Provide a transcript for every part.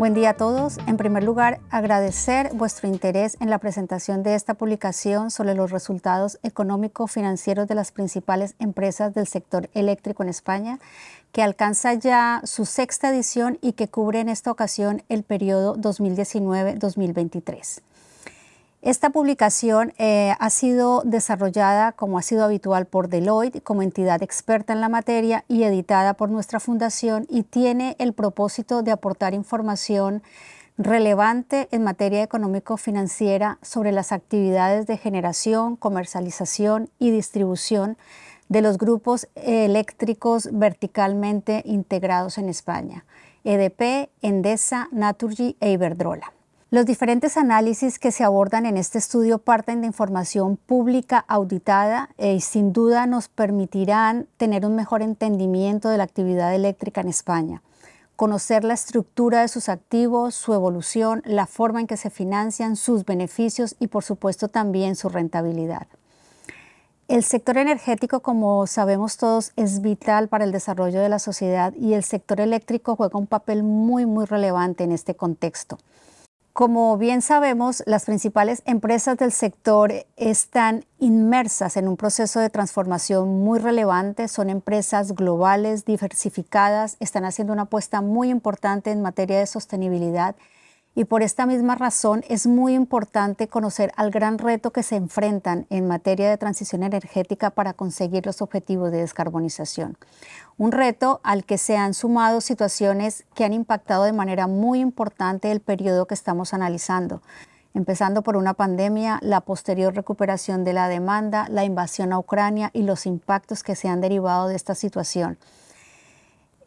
Buen día a todos. En primer lugar, agradecer vuestro interés en la presentación de esta publicación sobre los resultados económico-financieros de las principales empresas del sector eléctrico en España, que alcanza ya su sexta edición y que cubre en esta ocasión el periodo 2019-2023. Esta publicación eh, ha sido desarrollada, como ha sido habitual, por Deloitte como entidad experta en la materia y editada por nuestra fundación y tiene el propósito de aportar información relevante en materia económico-financiera sobre las actividades de generación, comercialización y distribución de los grupos eléctricos verticalmente integrados en España, EDP, Endesa, Naturgy e Iberdrola. Los diferentes análisis que se abordan en este estudio parten de información pública auditada eh, y sin duda nos permitirán tener un mejor entendimiento de la actividad eléctrica en España, conocer la estructura de sus activos, su evolución, la forma en que se financian, sus beneficios y por supuesto también su rentabilidad. El sector energético, como sabemos todos, es vital para el desarrollo de la sociedad y el sector eléctrico juega un papel muy, muy relevante en este contexto. Como bien sabemos, las principales empresas del sector están inmersas en un proceso de transformación muy relevante, son empresas globales, diversificadas, están haciendo una apuesta muy importante en materia de sostenibilidad y por esta misma razón es muy importante conocer al gran reto que se enfrentan en materia de transición energética para conseguir los objetivos de descarbonización. Un reto al que se han sumado situaciones que han impactado de manera muy importante el periodo que estamos analizando, empezando por una pandemia, la posterior recuperación de la demanda, la invasión a Ucrania y los impactos que se han derivado de esta situación.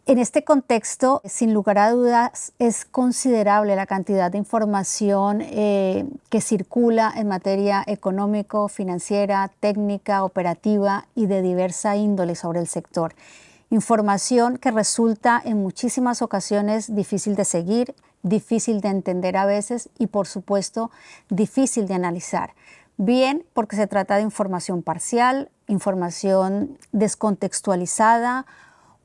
En este contexto, sin lugar a dudas, es considerable la cantidad de información eh, que circula en materia económico, financiera, técnica, operativa y de diversa índole sobre el sector. Información que resulta en muchísimas ocasiones difícil de seguir, difícil de entender a veces y por supuesto difícil de analizar. Bien, porque se trata de información parcial, información descontextualizada,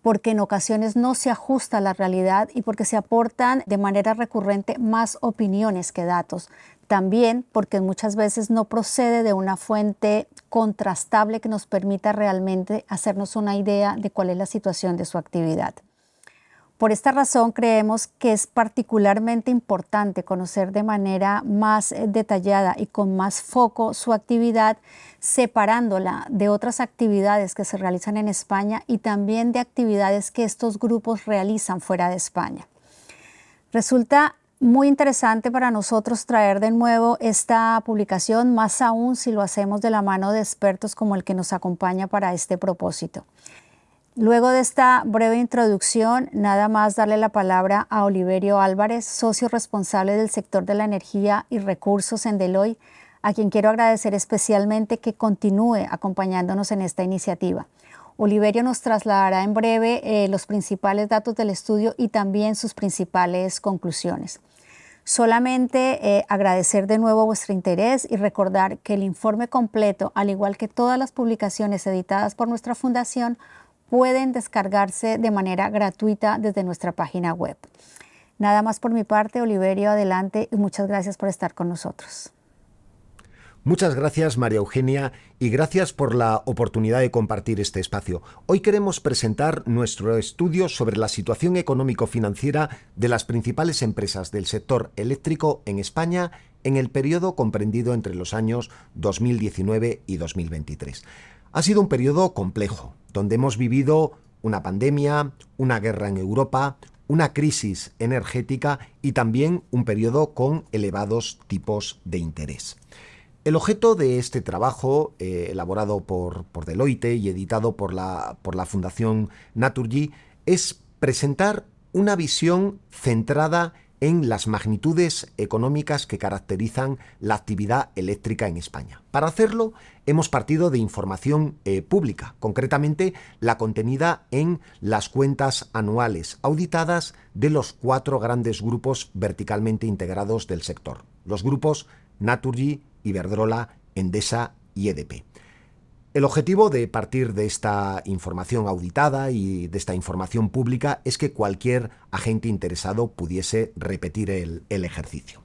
porque en ocasiones no se ajusta a la realidad y porque se aportan de manera recurrente más opiniones que datos. También porque muchas veces no procede de una fuente contrastable que nos permita realmente hacernos una idea de cuál es la situación de su actividad. Por esta razón creemos que es particularmente importante conocer de manera más eh, detallada y con más foco su actividad, separándola de otras actividades que se realizan en España y también de actividades que estos grupos realizan fuera de España. Resulta muy interesante para nosotros traer de nuevo esta publicación, más aún si lo hacemos de la mano de expertos como el que nos acompaña para este propósito. Luego de esta breve introducción, nada más darle la palabra a Oliverio Álvarez, socio responsable del sector de la energía y recursos en Deloitte, a quien quiero agradecer especialmente que continúe acompañándonos en esta iniciativa. Oliverio nos trasladará en breve eh, los principales datos del estudio y también sus principales conclusiones. Solamente eh, agradecer de nuevo vuestro interés y recordar que el informe completo, al igual que todas las publicaciones editadas por nuestra fundación, pueden descargarse de manera gratuita desde nuestra página web. Nada más por mi parte, Oliverio, adelante y muchas gracias por estar con nosotros. Muchas gracias María Eugenia y gracias por la oportunidad de compartir este espacio. Hoy queremos presentar nuestro estudio sobre la situación económico-financiera de las principales empresas del sector eléctrico en España en el periodo comprendido entre los años 2019 y 2023. Ha sido un periodo complejo, donde hemos vivido una pandemia, una guerra en Europa, una crisis energética y también un periodo con elevados tipos de interés. El objeto de este trabajo, eh, elaborado por, Deloitte y editado por la, por la Fundación Naturgy, es presentar una visión centrada en en las magnitudes económicas que caracterizan la actividad eléctrica en España. Para hacerlo, hemos partido de información eh, pública, concretamente la contenida en las cuentas anuales auditadas de los cuatro grandes grupos verticalmente integrados del sector, los grupos Naturgy, Iberdrola, Endesa y EDP. El objetivo de partir de esta información auditada y de esta información pública es que cualquier agente interesado pudiese repetir el, ejercicio.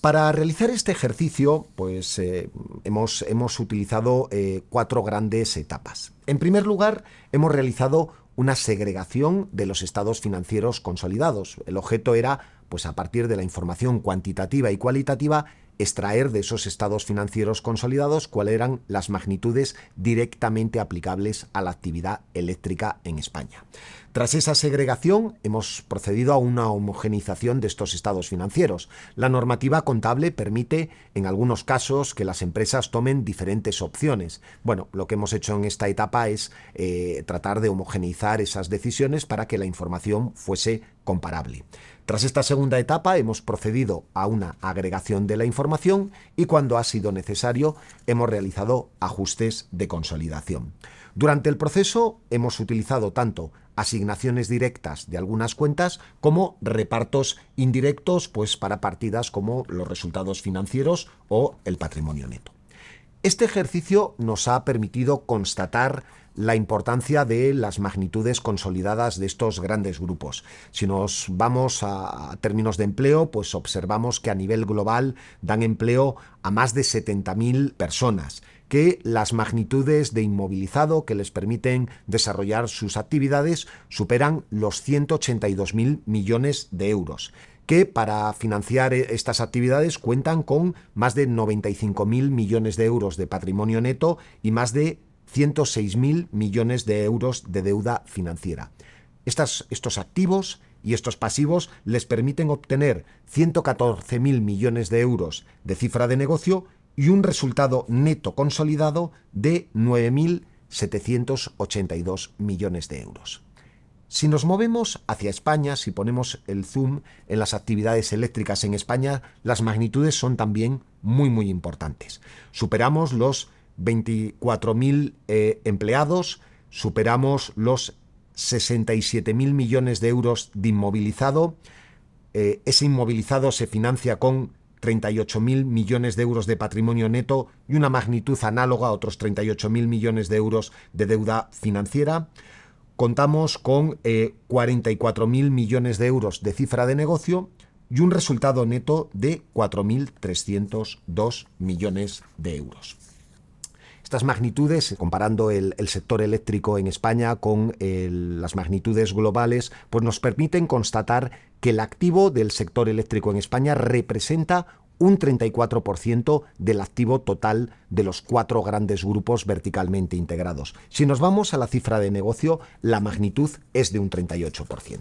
Para realizar este ejercicio, pues eh, hemos, utilizado eh, cuatro grandes etapas. En primer lugar, hemos realizado una segregación de los estados financieros consolidados. El objeto era, pues a partir de la información cuantitativa y cualitativa, extraer de esos estados financieros consolidados cuáles eran las magnitudes directamente aplicables a la actividad eléctrica en España. Tras esa segregación, hemos procedido a una homogenización de estos estados financieros. La normativa contable permite, en algunos casos, que las empresas tomen diferentes opciones. Bueno, lo que hemos hecho en esta etapa es eh, tratar de homogenizar esas decisiones para que la información fuese comparable. Tras esta segunda etapa hemos procedido a una agregación de la información y cuando ha sido necesario hemos realizado ajustes de consolidación. Durante el proceso hemos utilizado tanto asignaciones directas de algunas cuentas como repartos indirectos pues para partidas como los resultados financieros o el patrimonio neto. Este ejercicio nos ha permitido constatar la importancia de las magnitudes consolidadas de estos grandes grupos. Si nos vamos a términos de empleo, pues observamos que a nivel global dan empleo a más de 70.000 personas, que las magnitudes de inmovilizado que les permiten desarrollar sus actividades superan los 182.000 millones de euros que para financiar e-, estas actividades cuentan con más de 95.000 millones de euros de patrimonio neto y más de 106.000 millones de euros de deuda financiera. estos activos y estos pasivos les permiten obtener 114.000 millones de euros de cifra de negocio y un resultado neto consolidado de 9.782 millones de euros. Si nos movemos hacia España, si ponemos el zoom en las actividades eléctricas en España, las magnitudes son también muy muy importantes. Superamos los 24.000 eh, empleados, superamos los 67.000 millones de euros de inmovilizado. Eh, ese inmovilizado se financia con 38.000 millones de euros de patrimonio neto y una magnitud análoga a otros 38.000 millones de euros de deuda financiera contamos con eh, 44.000 millones de euros de cifra de negocio y un resultado neto de 4.302 millones de euros. Estas magnitudes, comparando el, sector eléctrico en España con las magnitudes globales, pues nos permiten constatar que el activo del sector eléctrico en España representa un 34% del activo total de los cuatro grandes grupos verticalmente integrados. Si nos vamos a la cifra de negocio, la magnitud es de un 38%.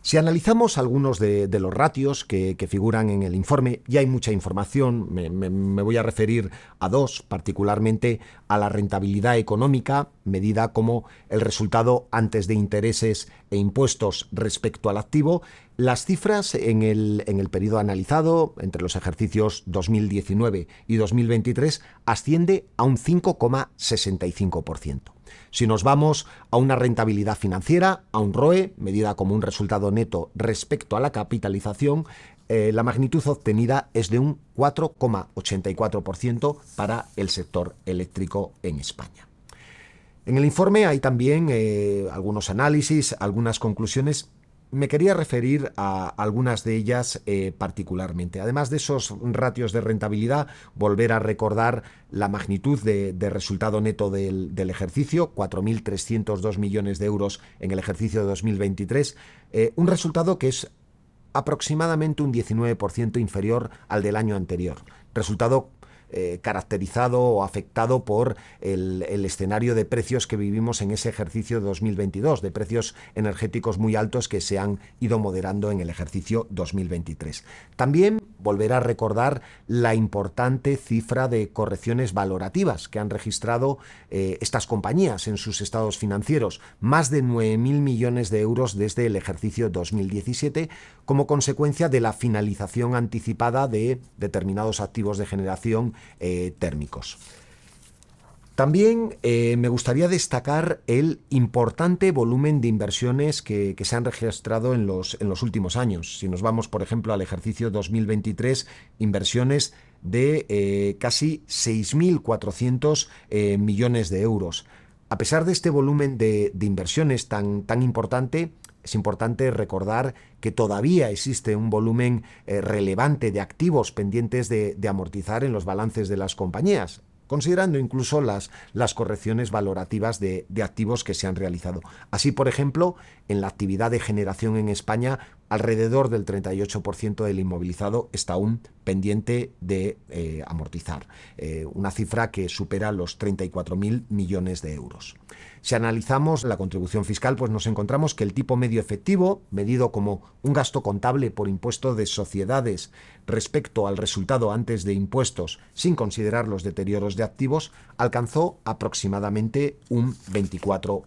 Si analizamos algunos de, los ratios que, figuran en el informe, ya hay mucha información, me, voy a referir a dos, particularmente a la rentabilidad económica, medida como el resultado antes de intereses e impuestos respecto al activo, las cifras en el, en el periodo analizado, entre los ejercicios 2019 y 2023, asciende a un 5,65%. Si nos vamos a una rentabilidad financiera, a un ROE, medida como un resultado neto respecto a la capitalización, eh, la magnitud obtenida es de un 4,84% para el sector eléctrico en España. En el informe hay también eh, algunos análisis, algunas conclusiones me quería referir a algunas de ellas eh, particularmente. Además de esos ratios de rentabilidad, volver a recordar la magnitud de, resultado neto del, ejercicio, 4.302 millones de euros en el ejercicio de 2023, eh, un resultado que es aproximadamente un 19% inferior al del año anterior. Resultado eh, caracterizado o afectado por el, el, escenario de precios que vivimos en ese ejercicio 2022, de precios energéticos muy altos que se han ido moderando en el ejercicio 2023. También volver a recordar la importante cifra de correcciones valorativas que han registrado eh, estas compañías en sus estados financieros, más de 9.000 millones de euros desde el ejercicio 2017 como consecuencia de la finalización anticipada de determinados activos de generación eh, térmicos. También eh, me gustaría destacar el importante volumen de inversiones que, se han registrado en los, últimos años. Si nos vamos, por ejemplo, al ejercicio 2023, inversiones de eh, casi 6.400 eh, millones de euros. A pesar de este volumen de, inversiones tan, tan importante, es importante recordar que todavía existe un volumen relevante de activos pendientes de, amortizar en los balances de las compañías considerando incluso las, las correcciones valorativas de, de activos que se han realizado. Así, por ejemplo, en la actividad de generación en España alrededor del 38% del inmovilizado está aún pendiente de eh, amortizar, eh, una cifra que supera los 34.000 millones de euros. Si analizamos la contribución fiscal, pues nos encontramos que el tipo medio efectivo, medido como un gasto contable por impuesto de sociedades respecto al resultado antes de impuestos, sin considerar los deterioros de activos, alcanzó aproximadamente un 24%.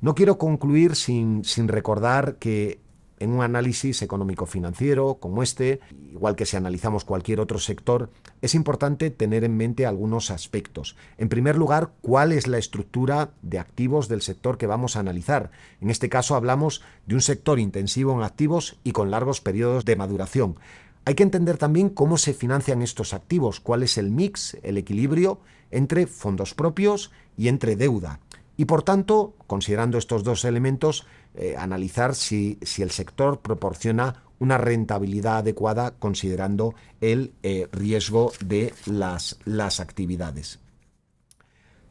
No quiero concluir sin, sin recordar que en un análisis económico-financiero como este, igual que si analizamos cualquier otro sector, es importante tener en mente algunos aspectos. En primer lugar, cuál es la estructura de activos del sector que vamos a analizar. En este caso hablamos de un sector intensivo en activos y con largos periodos de maduración. Hay que entender también cómo se financian estos activos, cuál es el mix, el equilibrio entre fondos propios y entre deuda. Y por tanto, considerando estos dos elementos, eh, analizar si, el sector proporciona una rentabilidad adecuada considerando el eh, riesgo de las, actividades.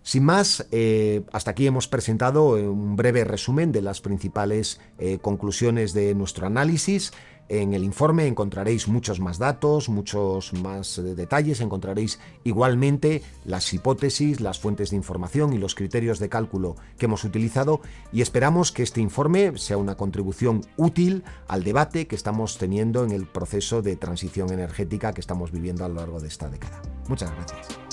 Sin más, eh, hasta aquí hemos presentado un breve resumen de las principales conclusiones de nuestro análisis. En el informe encontraréis muchos más datos, muchos más eh, detalles, encontraréis igualmente las hipótesis, las fuentes de información y los criterios de cálculo que hemos utilizado y esperamos que este informe sea una contribución útil al debate que estamos teniendo en el proceso de transición energética que estamos viviendo a lo largo de esta década. Muchas gracias.